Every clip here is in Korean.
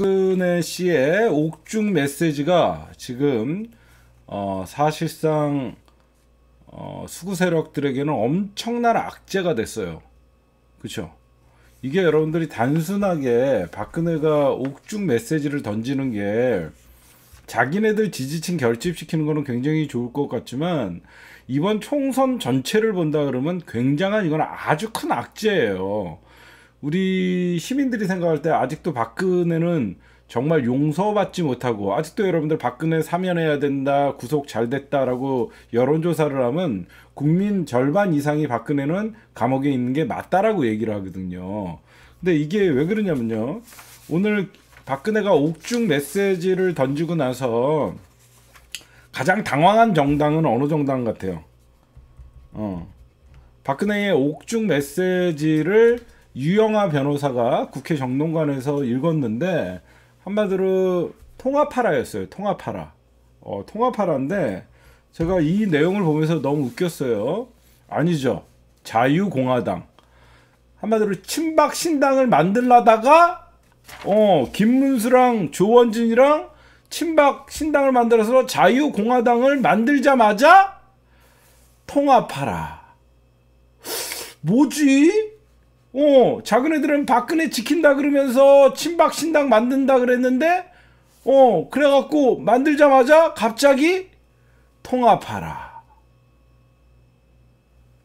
박근혜 씨의 옥중 메시지가 지금 어, 사실상 어, 수구 세력들에게는 엄청난 악재가 됐어요. 그렇죠? 이게 여러분들이 단순하게 박근혜가 옥중 메시지를 던지는 게 자기네들 지지층 결집시키는 거는 굉장히 좋을 것 같지만 이번 총선 전체를 본다 그러면 굉장한 이건 아주 큰 악재예요. 우리 시민들이 생각할 때 아직도 박근혜는 정말 용서받지 못하고 아직도 여러분들 박근혜 사면해야 된다 구속 잘 됐다라고 여론조사를 하면 국민 절반 이상이 박근혜는 감옥에 있는 게 맞다라고 얘기를 하거든요 근데 이게 왜 그러냐면요 오늘 박근혜가 옥중 메시지를 던지고 나서 가장 당황한 정당은 어느 정당 같아요 어 박근혜의 옥중 메시지를 유영아 변호사가 국회 정동관에서 읽었는데 한마디로 통합하라였어요. 통합하라. 어, 통합하라인데 제가 이 내용을 보면서 너무 웃겼어요. 아니죠. 자유공화당. 한마디로 친박 신당을 만들라다가 어, 김문수랑 조원진이랑 친박 신당을 만들어서 자유공화당을 만들자마자 통합하라. 뭐지? 어, 작은 애들은 박근혜 지킨다 그러면서 친박 신당 만든다 그랬는데, 어, 그래갖고 만들자마자 갑자기 통합하라.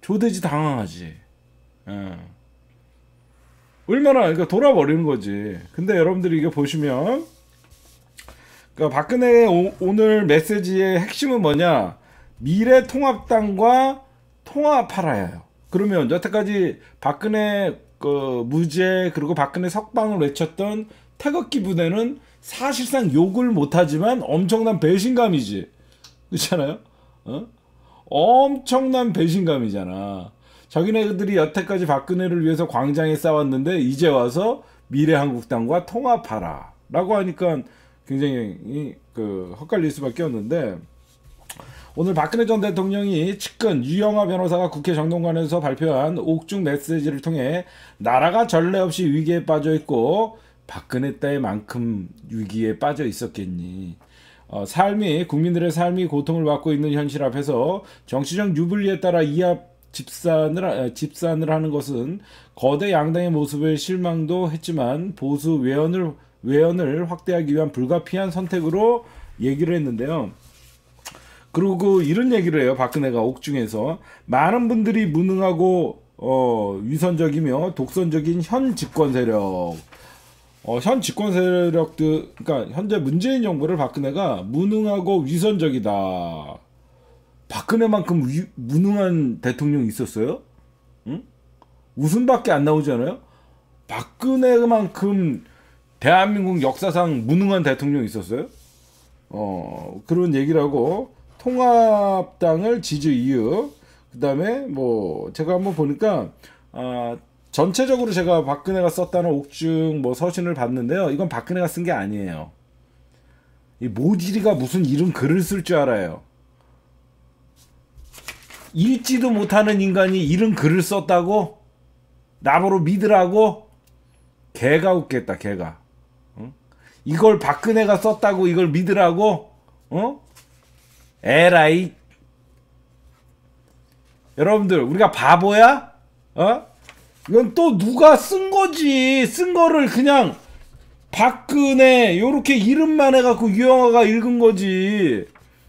조대지 당황하지. 어. 얼마나, 그러니까 돌아버리는 거지. 근데 여러분들이 이게 보시면, 그러니까 박근혜 오늘 메시지의 핵심은 뭐냐? 미래 통합당과 통합하라예요. 그러면 여태까지 박근혜 그 무죄 그리고 박근혜 석방을 외쳤던 태극기 부대는 사실상 욕을 못하지만 엄청난 배신감이지 그렇잖아요 어? 엄청난 배신감이잖아 자기네들이 여태까지 박근혜를 위해서 광장에 싸웠는데 이제 와서 미래한국당과 통합하라 라고 하니까 굉장히 그 헛갈릴 수밖에 없는데 오늘 박근혜 전 대통령이 측근 유영하 변호사가 국회 정동관에서 발표한 옥중 메시지를 통해 나라가 전례 없이 위기에 빠져 있고 박근혜 때만큼 위기에 빠져 있었겠니. 어, 삶이 국민들의 삶이 고통을 받고 있는 현실 앞에서 정치적 유불리에 따라 이합 집산을 아, 집산을 하는 것은 거대 양당의 모습에 실망도 했지만 보수 외연을 외연을 확대하기 위한 불가피한 선택으로 얘기를 했는데요. 그리고 이런 얘기를 해요. 박근혜가 옥중에서 많은 분들이 무능하고 어, 위선적이며 독선적인 현 집권 세력 어, 현 집권 세력들, 그러니까 현재 문재인 정부를 박근혜가 무능하고 위선적이다. 박근혜만큼 위, 무능한 대통령 있었어요? 응? 웃음밖에 안 나오잖아요? 박근혜만큼 대한민국 역사상 무능한 대통령 있었어요? 어, 그런 얘기라고 통합당을 지지 이유, 그 다음에 뭐 제가 한번 보니까 아, 전체적으로 제가 박근혜가 썼다는 옥중 뭐 서신을 봤는데요. 이건 박근혜가 쓴 게 아니에요. 이 모지리가 무슨 이름 글을 쓸 줄 알아요. 읽지도 못하는 인간이 이름 글을 썼다고? 나보로 믿으라고? 개가 웃겠다, 개가. 응? 이걸 박근혜가 썼다고 이걸 믿으라고? 어? 에라이 여러분들 우리가 바보야? 어? 이건 또 누가 쓴 거지 쓴 거를 그냥 박근혜 요렇게 이름만 해갖고 유영아가 읽은 거지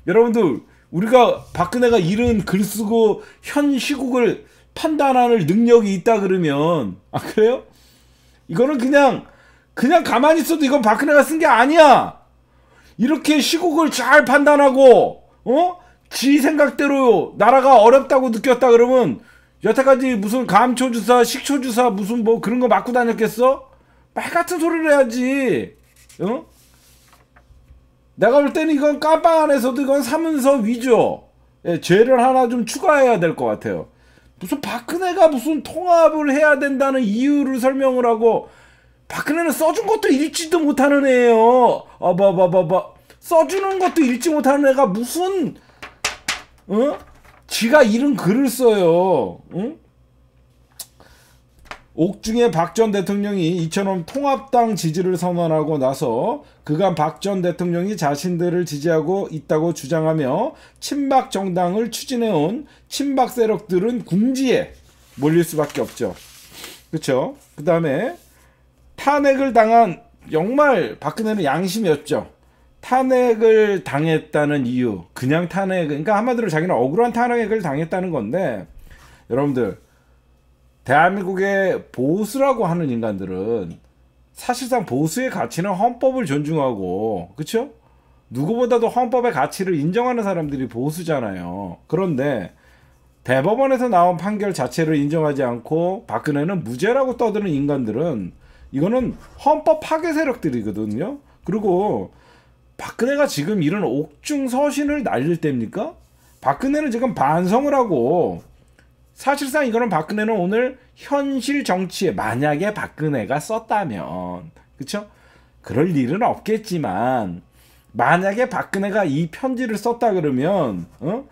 여러분들 우리가 박근혜가 이런 글 쓰고 현 시국을 판단하는 능력이 있다 그러면 아 그래요? 이거는 그냥 그냥 가만히 있어도 이건 박근혜가 쓴 게 아니야 이렇게 시국을 잘 판단하고 어? 지 생각대로 나라가 어렵다고 느꼈다 그러면 여태까지 무슨 감초주사, 식초주사 무슨 뭐 그런 거 맞고 다녔겠어? 말 같은 소리를 해야지. 어? 내가 볼 때는 이건 깜빵 안에서도 이건 사문서 위조. 예, 죄를 하나 좀 추가해야 될 것 같아요. 무슨 박근혜가 무슨 통합을 해야 된다는 이유를 설명을 하고 박근혜는 써준 것도 읽지도 못하는 애예요. 아 봐, 봐, 봐, 봐. 써주는 것도 읽지 못하는 애가 무슨 어? 지가 이런 글을 써요. 응? 어? 옥중에 박 전 대통령이 이처럼 통합당 지지를 선언하고 나서 그간 박 전 대통령이 자신들을 지지하고 있다고 주장하며 친박 정당을 추진해온 친박 세력들은 궁지에 몰릴 수밖에 없죠. 그렇그 다음에 탄핵을 당한 정말 박근혜는 양심이었죠. 탄핵을 당했다는 이유, 그냥 탄핵, 그러니까 한마디로 자기는 억울한 탄핵을 당했다는 건데, 여러분들, 대한민국의 보수라고 하는 인간들은 사실상 보수의 가치는 헌법을 존중하고, 그쵸? 누구보다도 헌법의 가치를 인정하는 사람들이 보수잖아요. 그런데 대법원에서 나온 판결 자체를 인정하지 않고 박근혜는 무죄라고 떠드는 인간들은 이거는 헌법 파괴 세력들이거든요. 그리고 박근혜가 지금 이런 옥중서신을 날릴 때입니까? 박근혜는 지금 반성을 하고 사실상 이거는 박근혜는 오늘 현실 정치에 만약에 박근혜가 썼다면 그렇죠? 그럴 일은 없겠지만 만약에 박근혜가 이 편지를 썼다 그러면 어?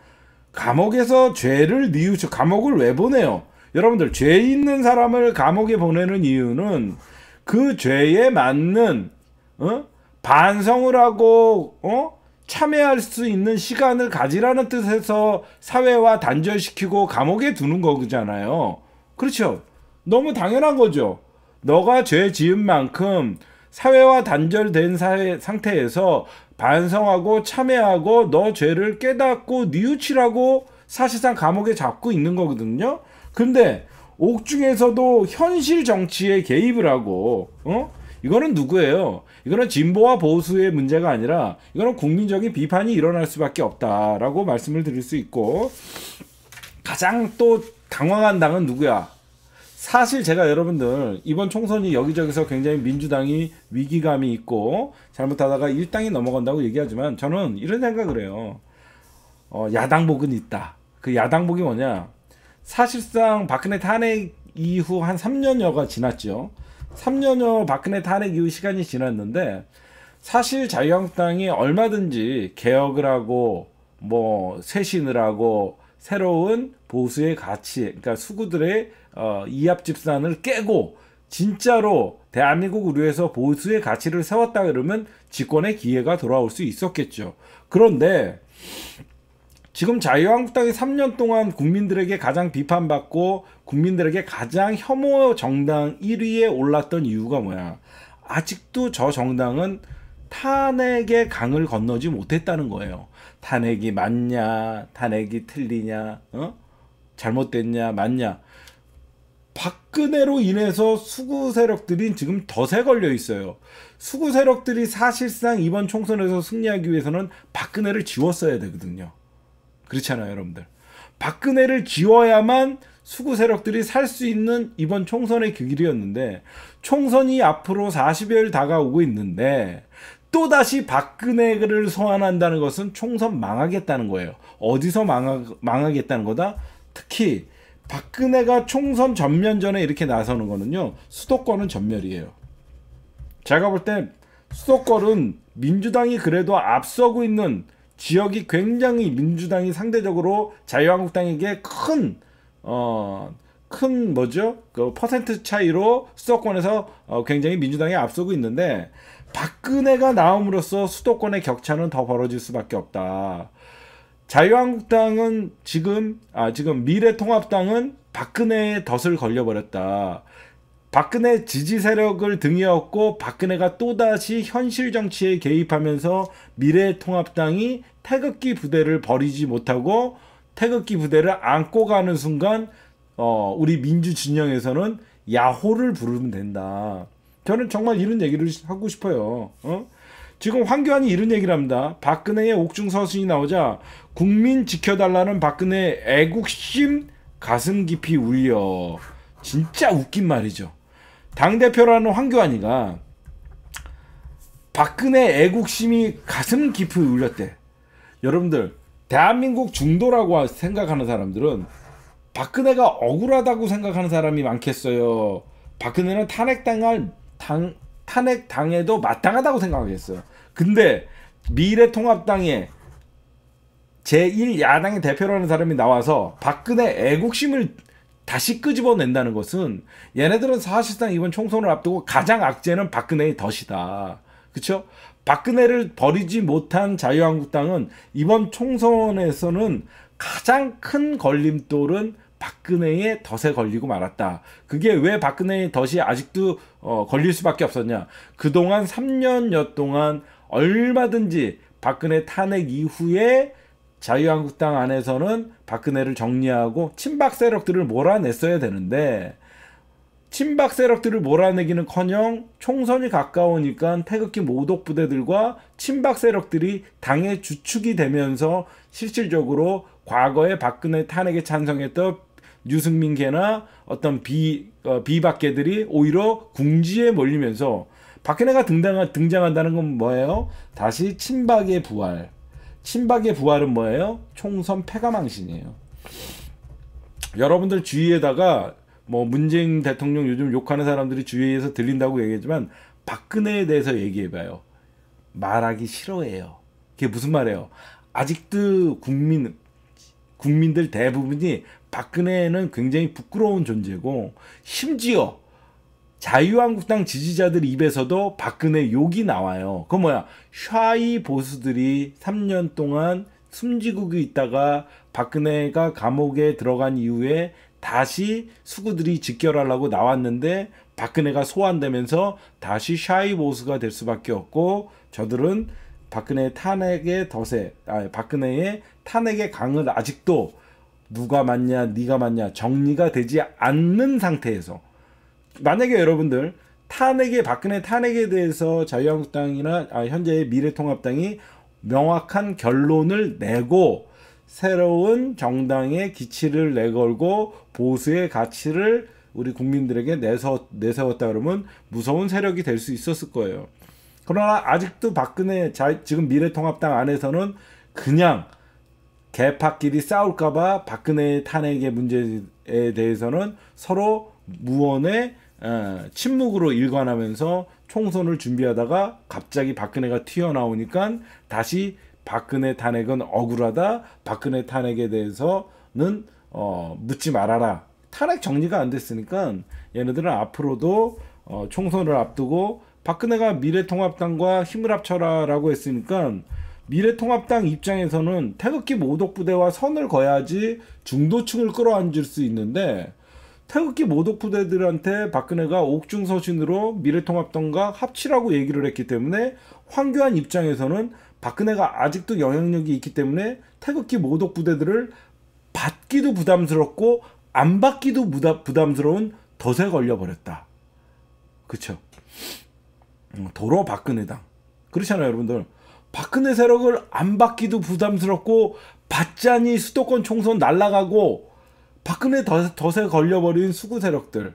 감옥에서 죄를 뉘우쳐 감옥을 왜 보내요? 여러분들 죄 있는 사람을 감옥에 보내는 이유는 그 죄에 맞는 어? 반성을 하고 어? 참여할 수 있는 시간을 가지라는 뜻에서 사회와 단절시키고 감옥에 두는 거잖아요. 그렇죠. 너무 당연한 거죠. 너가 죄 지은 만큼 사회와 단절된 사회 상태에서 반성하고 참회하고 너 죄를 깨닫고 뉘우치라고 사실상 감옥에 잡고 있는 거거든요. 근데 옥중에서도 현실 정치에 개입을 하고 어? 이거는 누구예요? 이거는 진보와 보수의 문제가 아니라 이거는 국민적인 비판이 일어날 수밖에 없다라고 말씀을 드릴 수 있고 가장 또 당황한 당은 누구야? 사실 제가 여러분들 이번 총선이 여기저기서 굉장히 민주당이 위기감이 있고 잘못하다가 일당이 넘어간다고 얘기하지만 저는 이런 생각을 해요. 어, 야당복은 있다. 그 야당복이 뭐냐? 사실상 박근혜 탄핵 이후 한 3년여가 지났죠. 3년여 박근혜 탄핵 이후 시간이 지났는데 사실 자유한국당이 얼마든지 개혁을 하고 뭐 쇄신을 하고 새로운 보수의 가치, 그러니까 수구들의 어, 이합 집산을 깨고 진짜로 대한민국을 위해서 보수의 가치를 세웠다 그러면 집권의 기회가 돌아올 수 있었겠죠. 그런데 지금 자유한국당이 3년 동안 국민들에게 가장 비판받고 국민들에게 가장 혐오 정당 1위에 올랐던 이유가 뭐야? 아직도 저 정당은 탄핵의 강을 건너지 못했다는 거예요. 탄핵이 맞냐, 탄핵이 틀리냐, 어? 잘못됐냐, 맞냐. 박근혜로 인해서 수구 세력들이 지금 덫에 걸려 있어요. 수구 세력들이 사실상 이번 총선에서 승리하기 위해서는 박근혜를 지웠어야 되거든요. 그렇잖아요, 여러분들. 박근혜를 지워야만 수구 세력들이 살 수 있는 이번 총선의 길이었는데 총선이 앞으로 40여일 다가오고 있는데 또다시 박근혜를 소환한다는 것은 총선 망하겠다는 거예요. 어디서 망하, 망하겠다는 거다? 특히 박근혜가 총선 전면전에 이렇게 나서는 거는요. 수도권은 전멸이에요. 제가 볼 때 수도권은 민주당이 그래도 앞서고 있는 지역이 굉장히 민주당이 상대적으로 자유한국당에게 큰, 어, 큰 뭐죠? 그 퍼센트 차이로 수도권에서 어, 굉장히 민주당이 앞서고 있는데 박근혜가 나옴으로써 수도권의 격차는 더 벌어질 수밖에 없다. 자유한국당은 지금 아 지금 미래통합당은 박근혜의 덫을 걸려버렸다. 박근혜 지지 세력을 등에 업고 박근혜가 또다시 현실 정치에 개입하면서 미래통합당이 태극기 부대를 버리지 못하고 태극기 부대를 안고 가는 순간 어, 우리 민주 진영에서는 야호를 부르면 된다. 저는 정말 이런 얘기를 하고 싶어요. 어? 지금 황교안이 이런 얘기를 합니다. 박근혜의 옥중서순이 나오자 국민 지켜달라는 박근혜 의 애국심 가슴 깊이 울려. 진짜 웃긴 말이죠. 당대표라는 황교안이가 박근혜 애국심이 가슴 깊이 울렸대. 여러분들 대한민국 중도라고 생각하는 사람들은 박근혜가 억울하다고 생각하는 사람이 많겠어요. 박근혜는 탄핵당할 당, 탄핵당해도 마땅하다고 생각하겠어요. 근데 미래통합당에 제1야당의 대표라는 사람이 나와서 박근혜 애국심을 다시 끄집어낸다는 것은 얘네들은 사실상 이번 총선을 앞두고 가장 악재는 박근혜의 덫이다. 그렇죠? 박근혜를 버리지 못한 자유한국당은 이번 총선에서는 가장 큰 걸림돌은 박근혜의 덫에 걸리고 말았다. 그게 왜 박근혜의 덫이 아직도 어, 걸릴 수밖에 없었냐? 그동안 3년여 동안 얼마든지 박근혜 탄핵 이후에 자유한국당 안에서는 박근혜를 정리하고 친박 세력들을 몰아냈어야 되는데 친박 세력들을 몰아내기는커녕 총선이 가까우니까 태극기 모독 부대들과 친박 세력들이 당의 주축이 되면서 실질적으로 과거에 박근혜 탄핵에 찬성했던 유승민계나 어떤 비 어, 비박계들이 오히려 궁지에 몰리면서 박근혜가 등장한다는 건 뭐예요? 다시 친박의 부활, 친박의 부활은 뭐예요? 총선 패가망신이에요. 여러분들 주위에다가 뭐 문재인 대통령 요즘 욕하는 사람들이 주위에서 들린다고 얘기했지만 박근혜에 대해서 얘기해봐요. 말하기 싫어해요. 그게 무슨 말이에요? 아직도 국민 국민들 대부분이 박근혜는 굉장히 부끄러운 존재고 심지어 자유한국당 지지자들 입에서도 박근혜 욕이 나와요. 그 뭐야? 샤이 보수들이 3년 동안 숨지고 있다가 박근혜가 감옥에 들어간 이후에 다시 수구들이 직결하려고 나왔는데 박근혜가 소환되면서 다시 샤이 보수가 될 수밖에 없고 저들은 박근혜 탄핵의 덫에 아 박근혜의 탄핵의 강을 아직도 누가 맞냐 네가 맞냐 정리가 되지 않는 상태에서 만약에 여러분들 탄핵에 박근혜 탄핵에 대해서 자유한국당이나 아, 현재의 미래통합당이 명확한 결론을 내고 새로운 정당의 기치를 내걸고 보수의 가치를 우리 국민들에게 내서, 내세웠다 그러면 무서운 세력이 될 수 있었을 거예요. 그러나 아직도 박근혜 자, 지금 미래통합당 안에서는 그냥 개파끼리 싸울까봐 박근혜 탄핵의 문제에 대해서는 서로 무언의 침묵으로 일관하면서 총선을 준비하다가 갑자기 박근혜가 튀어나오니까 다시 박근혜 탄핵은 억울하다. 박근혜 탄핵에 대해서는 어, 묻지 말아라. 탄핵 정리가 안 됐으니까 얘네들은 앞으로도 어, 총선을 앞두고 박근혜가 미래통합당과 힘을 합쳐라라고 했으니까 미래통합당 입장에서는 태극기 모독부대와 선을 거야지 중도층을 끌어안을 수 있는데 태극기 모독 부대들한테 박근혜가 옥중 서신으로 미래통합당과 합치라고 얘기를 했기 때문에 황교안 입장에서는 박근혜가 아직도 영향력이 있기 때문에 태극기 모독 부대들을 받기도 부담스럽고 안 받기도 부담스러운 덫에 걸려버렸다. 그쵸? 음, 도로 박근혜당. 그렇잖아요, 여러분들. 박근혜 세력을 안 받기도 부담스럽고 받자니 수도권 총선 날라가고 박근혜 덫에 걸려버린 수구 세력들.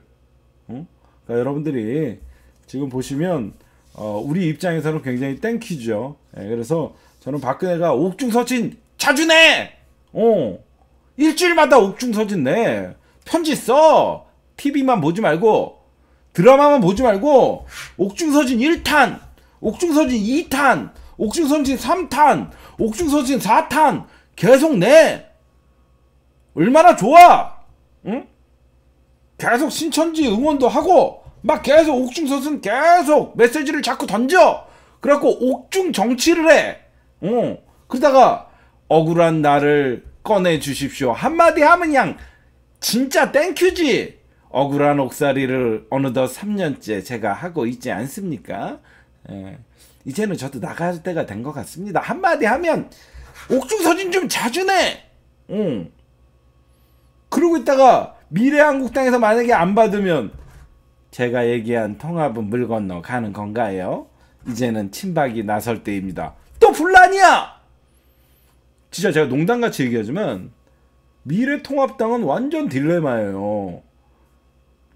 응? 그러니까 여러분들이 지금 보시면 어, 우리 입장에서는 굉장히 땡키죠 예, 그래서 저는 박근혜가 옥중서진 자주 내! 어, 일주일마다 옥중서진 내. 편지 써! TV만 보지 말고, 드라마만 보지 말고, 옥중서진 1탄, 옥중서진 2탄, 옥중서진 3탄, 옥중서진 4탄, 계속 내! 얼마나 좋아! 응? 계속 신천지 응원도 하고, 막 계속 옥중 서은 계속 메시지를 자꾸 던져! 그래갖고 옥중 정치를 해! 어. 그러다가 억울한 나를 꺼내주십시오. 한마디 하면 그냥 진짜 땡큐지! 억울한 옥살이를 어느덧 3년째 제가 하고 있지 않습니까? 예. 이제는 저도 나갈 때가 된 것 같습니다. 한마디 하면 옥중 서진 좀 자주 내! 응. 그러고 있다가 미래한국당에서 만약에 안 받으면 제가 얘기한 통합은 물 건너 가는 건가요? 이제는 친박이 나설 때입니다. 또 분란이야! 진짜 제가 농담같이 얘기하지만 미래통합당은 완전 딜레마예요.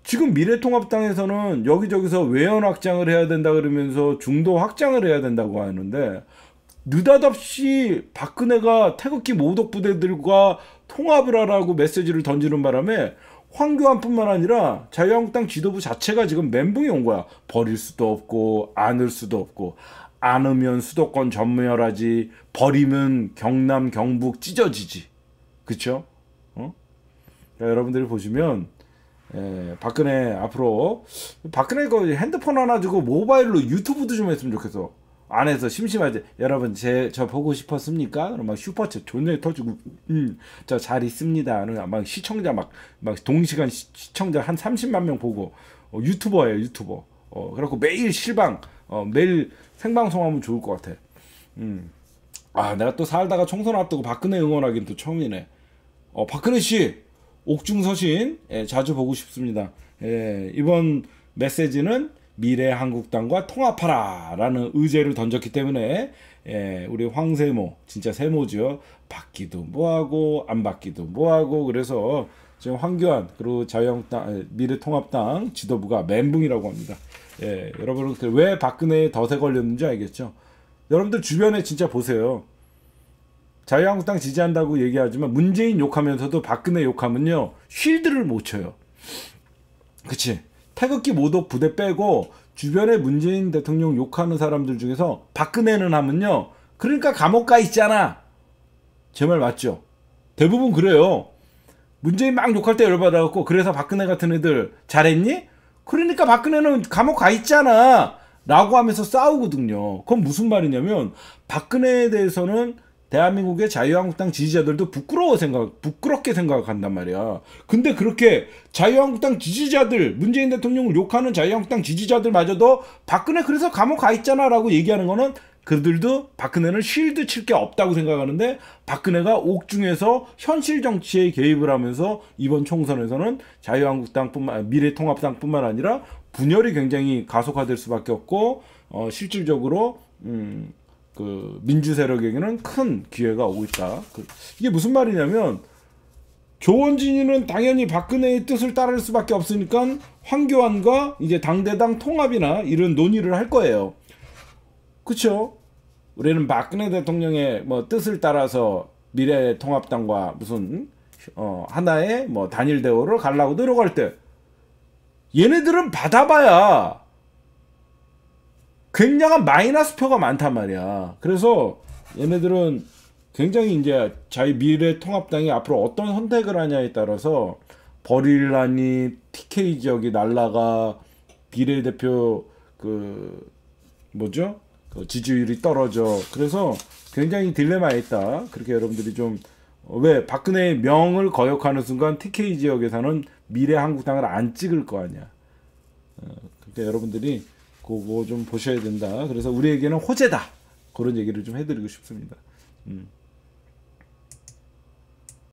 지금 미래통합당에서는 여기저기서 외연 확장을 해야 된다 그러면서 중도 확장을 해야 된다고 하는데 느닷없이 박근혜가 태극기 모독 부대들과 통합을 하라고 메시지를 던지는 바람에 황교안뿐만 아니라 자유한국당 지도부 자체가 지금 멘붕이 온 거야. 버릴 수도 없고 안을 수도 없고 안으면 수도권 전무열하지 버리면 경남 경북 찢어지지. 그쵸? 어? 여러분들이 보시면 예, 박근혜 앞으로 박근혜 거 핸드폰 하나 주고 모바일로 유튜브도 좀 했으면 좋겠어. 안에서 심심하지 여러분 제 저 보고 싶었습니까? 그럼 막 슈퍼챗 존나 터지고 음저 잘 있습니다. 막 시청자 막 막 동시간 시, 청자한 30만 명 보고 어, 유튜버예요 유튜버. 어 그렇고 매일 실방 어 매일 생방송하면 좋을 것 같아. 음. 아 내가 또 살다가 총선 앞두고 박근혜 응원하기는 또 처음이네. 어 박근혜 씨 옥중서신 예, 자주 보고 싶습니다. 예, 이번 메시지는 미래 한국당과 통합하라라는 의제를 던졌기 때문에 예, 우리 황세모 진짜 세모죠. 받기도 뭐하고 안 받기도 뭐하고 그래서 지금 황교안 그리고 자유한국당 미래통합당 지도부가 멘붕이라고 합니다. 예, 여러분 왜 박근혜에 덫에 걸렸는지 알겠죠? 여러분들 주변에 진짜 보세요. 자유한국당 지지한다고 얘기하지만 문재인 욕하면서도 박근혜 욕하면요 쉴드를 못 쳐요. 그치? 태극기 모독 부대 빼고 주변에 문재인 대통령 욕하는 사람들 중에서 박근혜는 하면요. 그러니까 감옥 가 있잖아. 제 말 맞죠? 대부분 그래요. 문재인 막 욕할 때 열받아갖고 그래서 박근혜 같은 애들 잘했니? 그러니까 박근혜는 감옥 가 있잖아. 라고 하면서 싸우거든요. 그건 무슨 말이냐면 박근혜에 대해서는 대한민국의 자유한국당 지지자들도 부끄러워 생각, 부끄럽게 생각한단 말이야. 근데 그렇게 자유한국당 지지자들, 문재인 대통령을 욕하는 자유한국당 지지자들마저도 박근혜 그래서 감옥 가 있잖아 라고 얘기하는 거는 그들도 박근혜는 쉴드 칠 게 없다고 생각하는데 박근혜가 옥중에서 현실 정치에 개입을 하면서 이번 총선에서는 자유한국당뿐만 미래통합당뿐만 아니라 분열이 굉장히 가속화될 수밖에 없고 어 실질적으로 음그 민주 세력에게는 큰 기회가 오고 있다. 그 이게 무슨 말이냐면 조원진이는 당연히 박근혜의 뜻을 따를 수밖에 없으니까 황교안과 이제 당대당 통합이나 이런 논의를 할 거예요. 그렇죠? 우리는 박근혜 대통령의 뭐 뜻을 따라서 미래 통합당과 무슨 어 하나의 뭐 단일 대우를 갈라고 들어갈 때 얘네들은 받아봐야 굉장한 마이너스 표가 많단 말이야. 그래서 얘네들은 굉장히 이제 자유 미래 통합당이 앞으로 어떤 선택을 하냐에 따라서 버릴라니 TK 지역이 날라가 비례대표 그 뭐죠? 그 지지율이 떨어져. 그래서 굉장히 딜레마에 있다. 그렇게 여러분들이 좀왜 어, 박근혜의 명을 거역하는 순간 TK 지역에서는 미래 한국당을 안 찍을 거 아니야. 그러니까 여러분들이 그거 뭐 좀 보셔야 된다. 그래서 우리에게는 호재다. 그런 얘기를 좀 해드리고 싶습니다. 음.